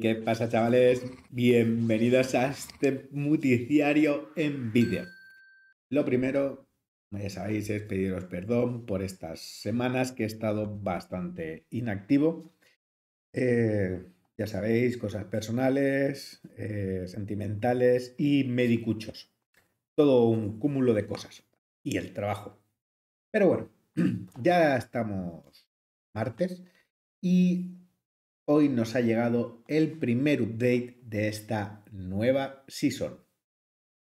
¿qué pasa, chavales? Bienvenidos a este noticiario en vídeo. Lo primero, ya sabéis, es pediros perdón por estas semanas que he estado bastante inactivo. Eh, ya sabéis, cosas personales, eh, sentimentales y medicuchos. Todo un cúmulo de cosas. Y el trabajo. Pero bueno, ya estamos martes y hoy nos ha llegado el primer update de esta nueva season.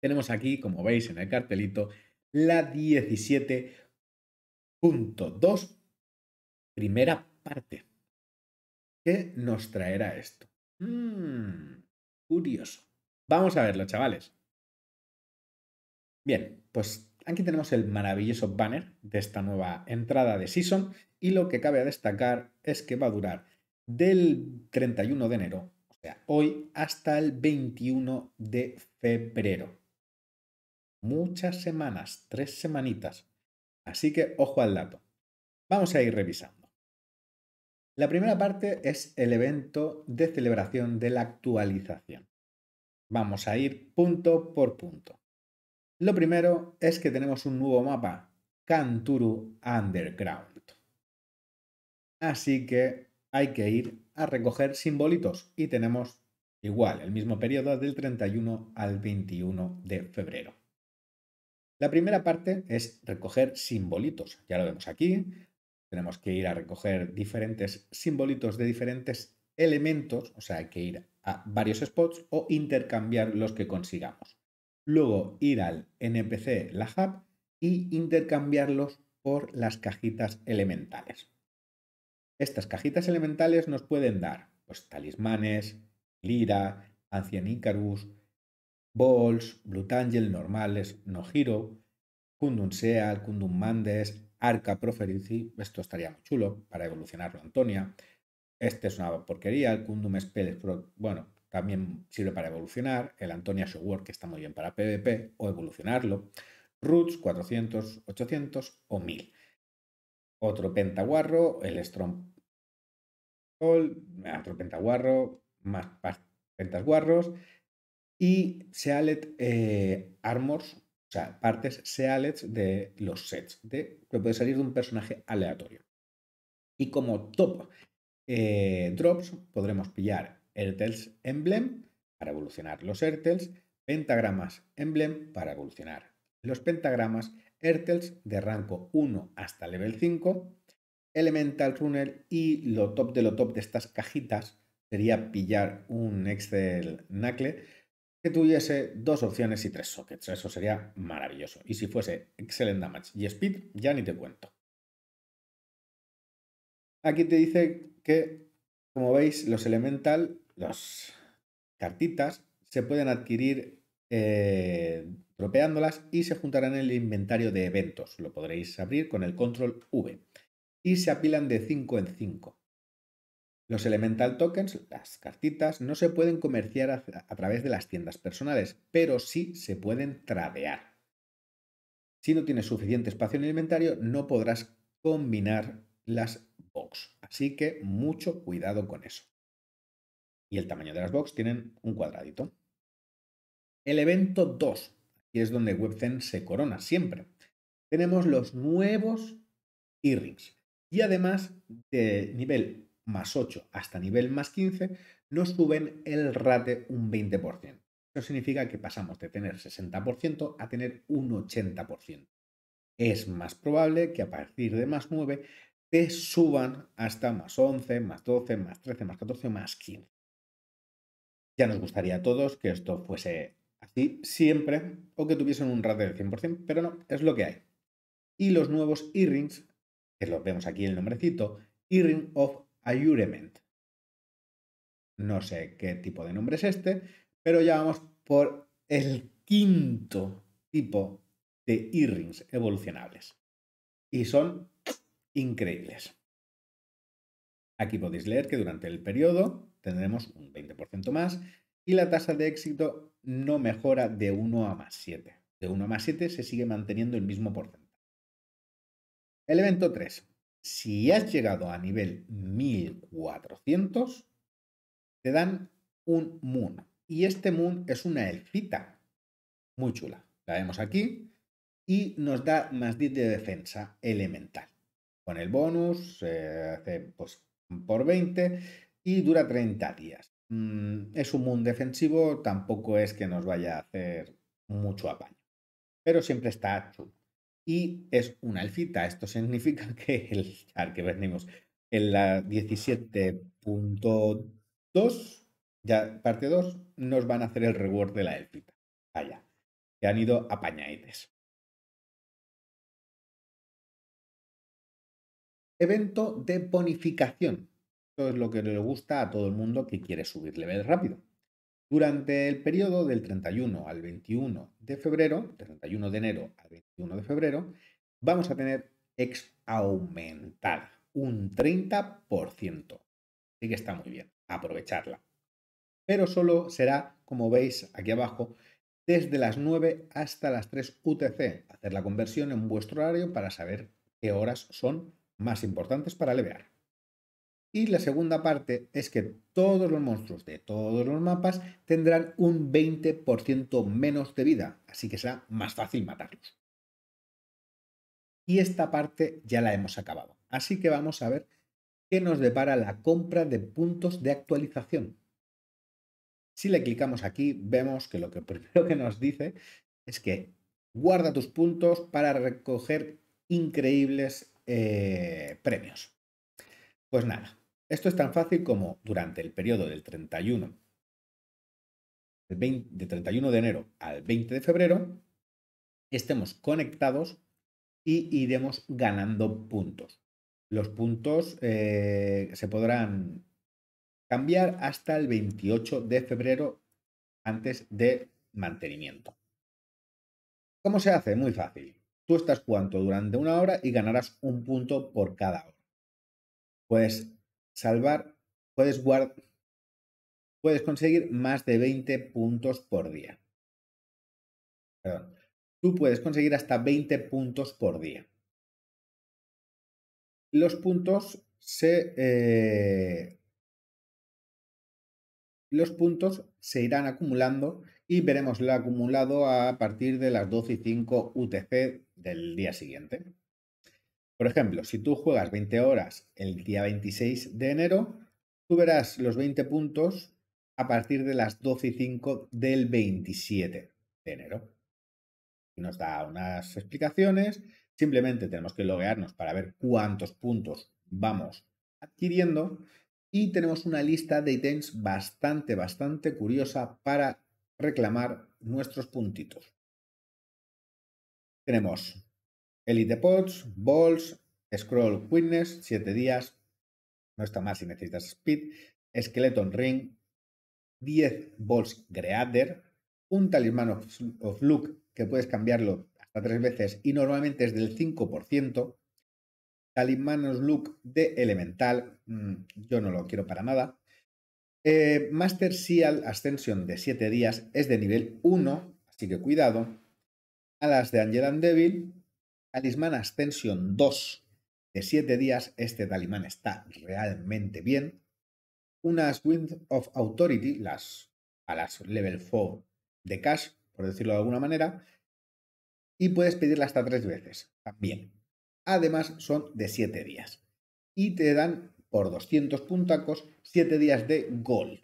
Tenemos aquí, como veis en el cartelito, la 17.2 primera parte. ¿Qué nos traerá esto? Hmm, curioso. Vamos a verlo, chavales. Bien, pues aquí tenemos el maravilloso banner de esta nueva entrada de Season y lo que cabe destacar es que va a durar del 31 de enero, o sea, hoy hasta el 21 de febrero. Muchas semanas, tres semanitas. Así que ojo al dato. Vamos a ir revisando. La primera parte es el evento de celebración de la actualización. Vamos a ir punto por punto. Lo primero es que tenemos un nuevo mapa, Canturu Underground. Así que hay que ir a recoger simbolitos y tenemos igual el mismo periodo del 31 al 21 de febrero. La primera parte es recoger simbolitos, ya lo vemos aquí, tenemos que ir a recoger diferentes simbolitos de diferentes elementos, o sea, hay que ir a varios spots o intercambiar los que consigamos. Luego ir al NPC La Hub y intercambiarlos por las cajitas elementales. Estas cajitas elementales nos pueden dar pues, talismanes, lira, ancian Icarus, Balls, Blutangel normales, no giro, Kundun Seal, kundum Mandes, Arca Proferici, esto estaría muy chulo para evolucionarlo Antonia. Este es una porquería, el Kundum Spell, bueno, también sirve para evolucionar, el Antonia Showwork que está muy bien para PvP o evolucionarlo, Roots 400, 800 o 1000 otro pentaguarro, el Strong otro pentaguarro, más pentaguarros y Sealet eh, Armors, o sea, partes Sealets de los sets, de, que puede salir de un personaje aleatorio. Y como top eh, drops podremos pillar Ertels Emblem para evolucionar los Ertels, pentagramas Emblem para evolucionar los pentagramas Ertels de rango 1 hasta level 5. Elemental Runner y lo top de lo top de estas cajitas sería pillar un Excel nacle que tuviese dos opciones y tres sockets. Eso sería maravilloso. Y si fuese Excellent Damage y Speed, ya ni te cuento. Aquí te dice que, como veis, los Elemental, las cartitas, se pueden adquirir eh, tropeándolas y se juntarán en el inventario de eventos. Lo podréis abrir con el control V. Y se apilan de 5 en 5. Los Elemental Tokens, las cartitas, no se pueden comerciar a, través de las tiendas personales, pero sí se pueden tradear. Si no tienes suficiente espacio en el inventario, no podrás combinar las box. Así que mucho cuidado con eso. Y el tamaño de las box tienen un cuadradito. El evento 2, y es donde WebZen se corona siempre. Tenemos los nuevos earrings y además de nivel más 8 hasta nivel más 15 nos suben el rate un 20%. Eso significa que pasamos de tener 60% a tener un 80%. Es más probable que a partir de más 9 te suban hasta más 11, más 12, más 13, más 14, más 15. Ya nos gustaría a todos que esto fuese Sí, siempre, o que tuviesen un rate del 100%, pero no, es lo que hay. Y los nuevos earrings, que los vemos aquí el nombrecito, Earring of Ayurement. No sé qué tipo de nombre es este, pero ya vamos por el quinto tipo de earrings evolucionables. Y son increíbles. Aquí podéis leer que durante el periodo tendremos un 20% más y la tasa de éxito no mejora de 1 a más 7. De 1 a más 7 se sigue manteniendo el mismo porcentaje. Elemento 3. Si has llegado a nivel 1400, te dan un moon. Y este moon es una elfita muy chula. La vemos aquí y nos da más 10 de defensa elemental. Con el bonus hace pues, por 20 y dura 30 días. Mm, es un Moon defensivo, tampoco es que nos vaya a hacer mucho apaño. Pero siempre está chulo. Y es una elfita. Esto significa que el char que venimos en la 17.2, ya parte 2, nos van a hacer el reward de la elfita. Vaya, que han ido apañaites. Evento de bonificación es lo que le gusta a todo el mundo que quiere subir level rápido. Durante el periodo del 31 al 21 de febrero, 31 de enero al 21 de febrero, vamos a tener ex aumentada, un 30%. Así que está muy bien, aprovecharla. Pero solo será, como veis aquí abajo, desde las 9 hasta las 3 UTC. Hacer la conversión en vuestro horario para saber qué horas son más importantes para levear. Y la segunda parte es que todos los monstruos de todos los mapas tendrán un 20% menos de vida, así que será más fácil matarlos. Y esta parte ya la hemos acabado, así que vamos a ver qué nos depara la compra de puntos de actualización. Si le clicamos aquí, vemos que lo que primero que nos dice es que guarda tus puntos para recoger increíbles eh, premios. Pues nada, esto es tan fácil como durante el periodo del 31, de enero al 20 de febrero, estemos conectados y iremos ganando puntos. Los puntos eh, se podrán cambiar hasta el 28 de febrero antes de mantenimiento. ¿Cómo se hace? Muy fácil. Tú estás jugando durante una hora y ganarás un punto por cada hora. Pues salvar, puedes, guardar puedes conseguir más de 20 puntos por día. Tú puedes conseguir hasta 20 puntos por día. Los puntos se. Eh, los puntos se irán acumulando y veremos lo acumulado a partir de las 12 y 5 UTC del día siguiente. Por ejemplo, si tú juegas 20 horas el día 26 de enero, tú verás los 20 puntos a partir de las 12 y 5 del 27 de enero. Nos da unas explicaciones, simplemente tenemos que loguearnos para ver cuántos puntos vamos adquiriendo y tenemos una lista de ítems bastante, bastante curiosa para reclamar nuestros puntitos. Tenemos Elite Pods, Balls, Scroll Witness, 7 días, no está mal si necesitas Speed, Skeleton Ring, 10 Balls Greater, un Talisman of, Look que puedes cambiarlo hasta 3 veces y normalmente es del 5%, Talisman of Look de Elemental, mm, yo no lo quiero para nada, eh, Master Seal Ascension de 7 días es de nivel 1, así que cuidado, alas de Angel and Devil, Talisman Ascension 2 de 7 días. Este talisman está realmente bien. Unas Wind of Authority, las a las level 4 de cash, por decirlo de alguna manera. Y puedes pedirla hasta tres veces también. Además, son de 7 días. Y te dan por 200 puntacos 7 días de gold.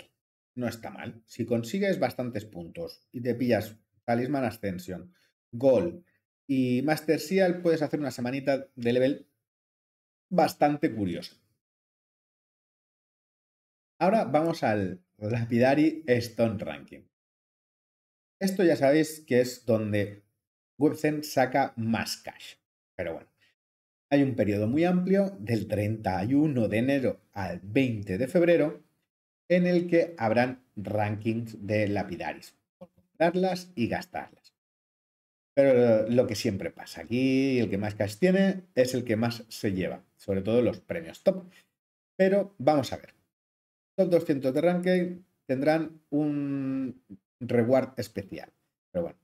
No está mal. Si consigues bastantes puntos y te pillas Talisman Ascension, gold y Master Seal puedes hacer una semanita de level bastante curioso. Ahora vamos al Lapidary Stone Ranking. Esto ya sabéis que es donde Webzen saca más cash. Pero bueno, hay un periodo muy amplio del 31 de enero al 20 de febrero en el que habrán rankings de lapidaris comprarlas y gastarlas. Pero lo que siempre pasa aquí, el que más cash tiene es el que más se lleva, sobre todo los premios top. Pero vamos a ver. Top 200 de ranking tendrán un reward especial. Pero bueno.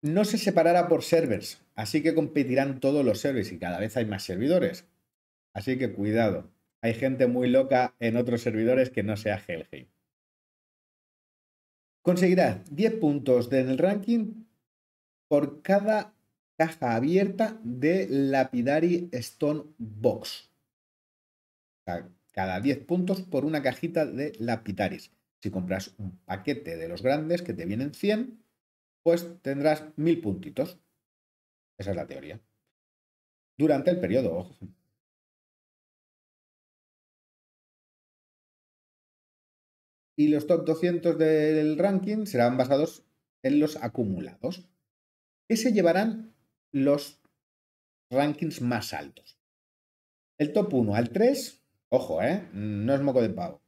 No se separará por servers, así que competirán todos los servers y cada vez hay más servidores. Así que cuidado, hay gente muy loca en otros servidores que no sea Helheim. Conseguirá 10 puntos en el ranking por cada caja abierta de Lapidary Stone Box. Cada 10 puntos por una cajita de lapidaris. Si compras un paquete de los grandes que te vienen 100, pues tendrás 1000 puntitos. Esa es la teoría. Durante el periodo, ojo. Y los top 200 del ranking serán basados en los acumulados que se llevarán los rankings más altos. El top 1 al 3, ojo, eh, no es moco de pavo.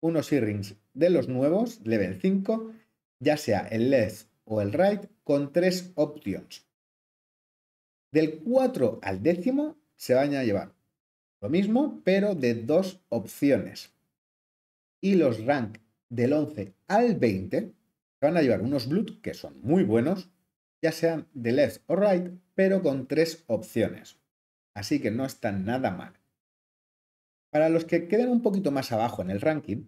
Unos earrings de los nuevos, level 5, ya sea el left o el right, con tres options. Del 4 al décimo se van a llevar lo mismo, pero de dos opciones. Y los rank del 11 al 20 se van a llevar unos blood que son muy buenos, ya sean de left o right, pero con tres opciones. Así que no está nada mal. Para los que queden un poquito más abajo en el ranking,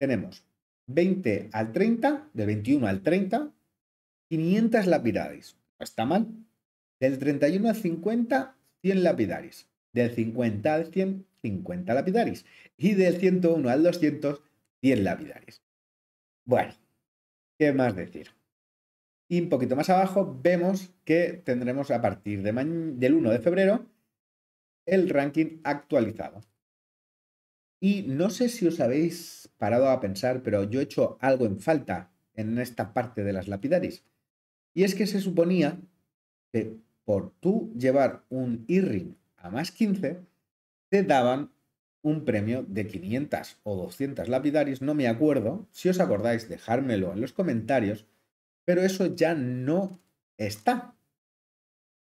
tenemos 20 al 30, de 21 al 30, 500 lapidaris. No está mal. Del 31 al 50, 100 lapidaris. Del 50 al 100, 50 lapidaris. Y del 101 al 200, 100 lapidaris. Bueno, ¿qué más decir? Y un poquito más abajo vemos que tendremos a partir del 1 de febrero el ranking actualizado. Y no sé si os habéis parado a pensar, pero yo he hecho algo en falta en esta parte de las lapidaris. Y es que se suponía que por tú llevar un e a más 15, te daban un premio de 500 o 200 lapidaris, no me acuerdo. Si os acordáis, dejármelo en los comentarios pero eso ya no está.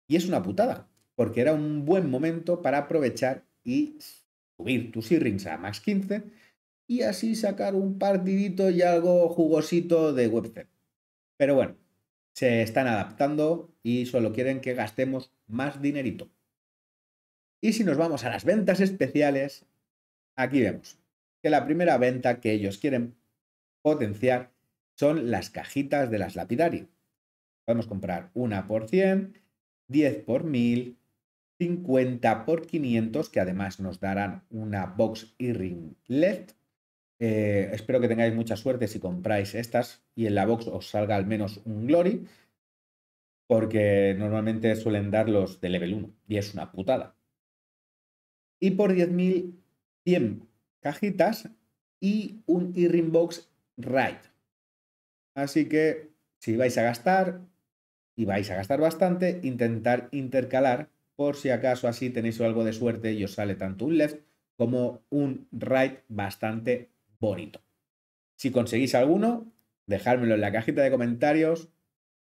Y es una putada, porque era un buen momento para aprovechar y subir tus earrings a Max 15 y así sacar un partidito y algo jugosito de Webster. Pero bueno, se están adaptando y solo quieren que gastemos más dinerito. Y si nos vamos a las ventas especiales, aquí vemos que la primera venta que ellos quieren potenciar son las cajitas de las Lapidari. Podemos comprar una por 100, 10 por 1000, 50 por 500, que además nos darán una box Earring left. Eh, espero que tengáis mucha suerte si compráis estas y en la box os salga al menos un glory, porque normalmente suelen dar los de level 1 y es una putada. Y por 10.100 cajitas y un Earring box right Así que si vais a gastar, y vais a gastar bastante, intentar intercalar por si acaso así tenéis algo de suerte y os sale tanto un left como un right bastante bonito. Si conseguís alguno, dejármelo en la cajita de comentarios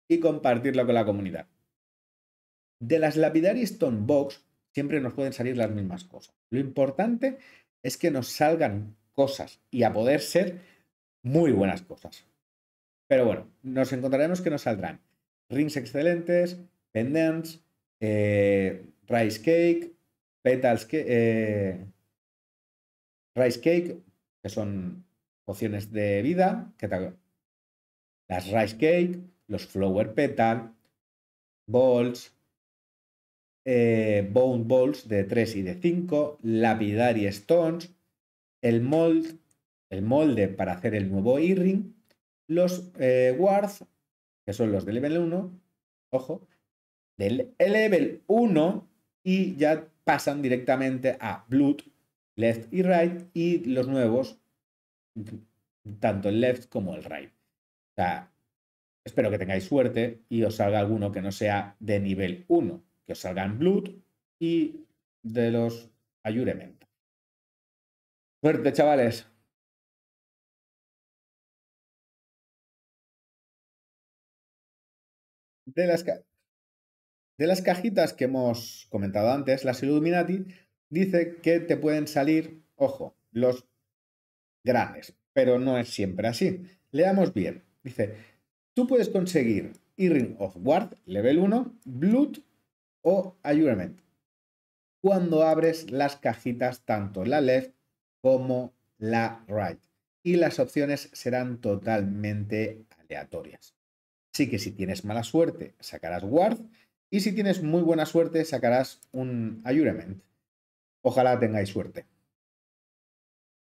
y compartirlo con la comunidad. De las lapidary stone siempre nos pueden salir las mismas cosas. Lo importante es que nos salgan cosas y a poder ser muy buenas cosas. Pero bueno, nos encontraremos que nos saldrán rings excelentes, pendants, eh, rice cake, petals eh, rice cake, que son pociones de vida, que las rice cake, los flower petal, balls, eh, bone balls de 3 y de 5, lapidary stones, el mold, el molde para hacer el nuevo earring los eh, wards, que son los de level 1, ojo, del level 1 y ya pasan directamente a Blood, Left y Right y los nuevos, tanto el Left como el Right. O sea, espero que tengáis suerte y os salga alguno que no sea de nivel 1, que os salga en Blood y de los Ayurement. Suerte, chavales. de las, cajitas que hemos comentado antes, las Illuminati, dice que te pueden salir, ojo, los grandes, pero no es siempre así. Leamos bien. Dice, tú puedes conseguir Earring of Ward, level 1, Blood o Ayurement cuando abres las cajitas tanto la left como la right. Y las opciones serán totalmente aleatorias. Así que si tienes mala suerte, sacarás Ward. Y si tienes muy buena suerte, sacarás un Ayurement. Ojalá tengáis suerte.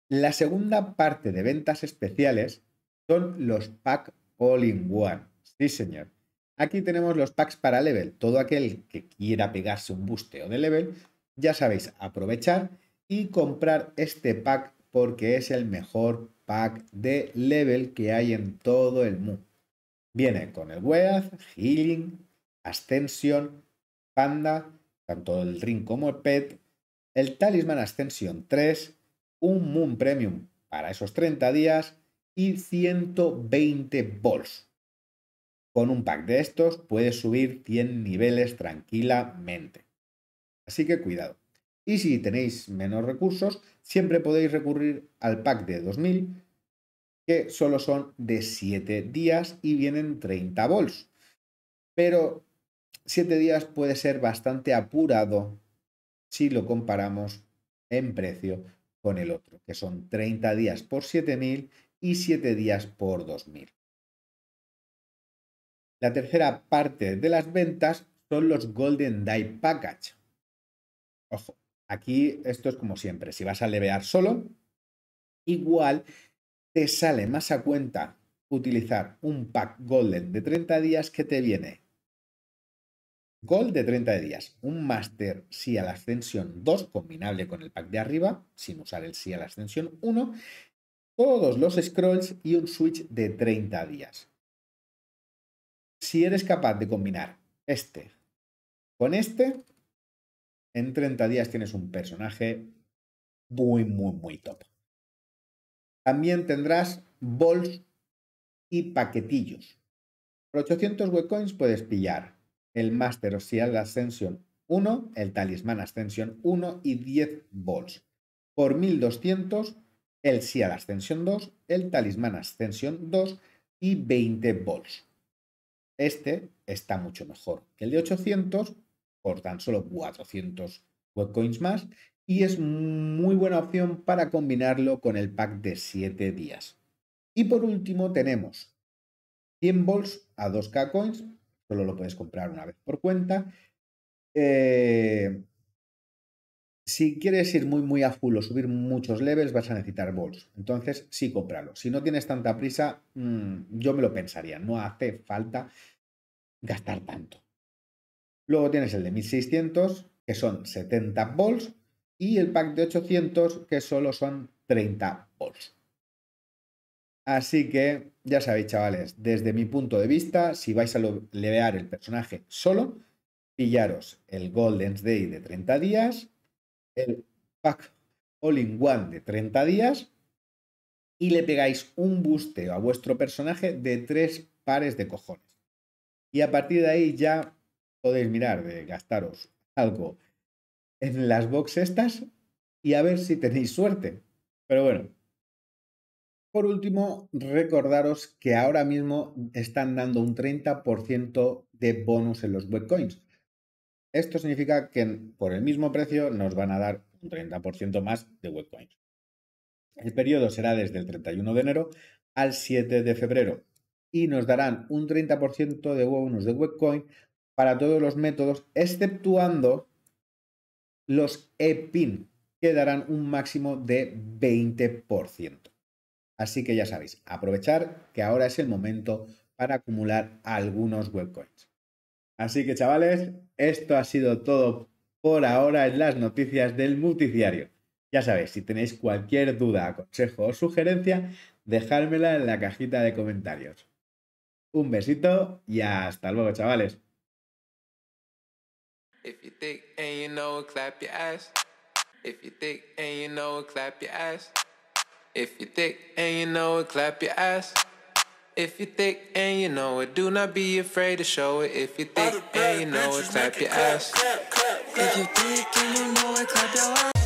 La segunda parte de ventas especiales son los pack all in one. Sí, señor. Aquí tenemos los packs para level. Todo aquel que quiera pegarse un busteo de level, ya sabéis, aprovechar y comprar este pack porque es el mejor pack de level que hay en todo el mundo. Viene con el Weath, Healing, Ascension, Panda, tanto el Ring como el Pet, el Talisman Ascension 3, un Moon Premium para esos 30 días y 120 bols. Con un pack de estos puedes subir 100 niveles tranquilamente. Así que cuidado. Y si tenéis menos recursos, siempre podéis recurrir al pack de 2000 que solo son de 7 días y vienen 30 volts. Pero 7 días puede ser bastante apurado si lo comparamos en precio con el otro, que son 30 días por 7.000 y 7 días por 2.000. La tercera parte de las ventas son los Golden Die Package. Ojo, aquí esto es como siempre, si vas a levear solo, igual sale más a cuenta utilizar un pack golden de 30 días que te viene Gold de 30 días, un Master si a la ascensión 2 combinable con el pack de arriba, sin usar el si la ascensión 1, todos los scrolls y un Switch de 30 días. Si eres capaz de combinar este con este, en 30 días tienes un personaje muy, muy, muy top. También tendrás bols y paquetillos. Por 800 webcoins puedes pillar el Master Sial Ascension 1, el Talisman Ascension 1 y 10 bols. Por 1200, el Sial Ascension 2, el Talisman Ascension 2 y 20 bols. Este está mucho mejor que el de 800 por tan solo 400 webcoins más y es muy buena opción para combinarlo con el pack de 7 días. Y por último tenemos 100 bols a 2K coins, solo lo puedes comprar una vez por cuenta. Eh, si quieres ir muy muy a full o subir muchos levels vas a necesitar bols, entonces sí cópralo. Si no tienes tanta prisa, mm, yo me lo pensaría, no hace falta gastar tanto. Luego tienes el de 1600, que son 70 bols y el pack de 800 que solo son 30 volts. Así que ya sabéis, chavales, desde mi punto de vista, si vais a levear el personaje solo, pillaros el Golden Day de 30 días, el pack All-in-One de 30 días y le pegáis un busteo a vuestro personaje de tres pares de cojones. Y a partir de ahí ya podéis mirar de gastaros algo en las box estas y a ver si tenéis suerte. Pero bueno. Por último, recordaros que ahora mismo están dando un 30% de bonus en los webcoins. Esto significa que por el mismo precio nos van a dar un 30% más de webcoins. El periodo será desde el 31 de enero al 7 de febrero y nos darán un 30% de bonus de webcoin para todos los métodos, exceptuando los EPIN, quedarán un máximo de 20%. Así que ya sabéis, aprovechar que ahora es el momento para acumular algunos webcoins. Así que chavales, esto ha sido todo por ahora en las noticias del noticiario. Ya sabéis, si tenéis cualquier duda, consejo o sugerencia, dejármela en la cajita de comentarios. Un besito y hasta luego, chavales. If you thick and you know it, clap your ass. If you thick and you know it, clap your ass. If you thick and you know it, clap your ass. If you thick and you know it, do not be afraid to show it. If you thick and you know it, clap your ass. If you thick and you know it, clap your ass.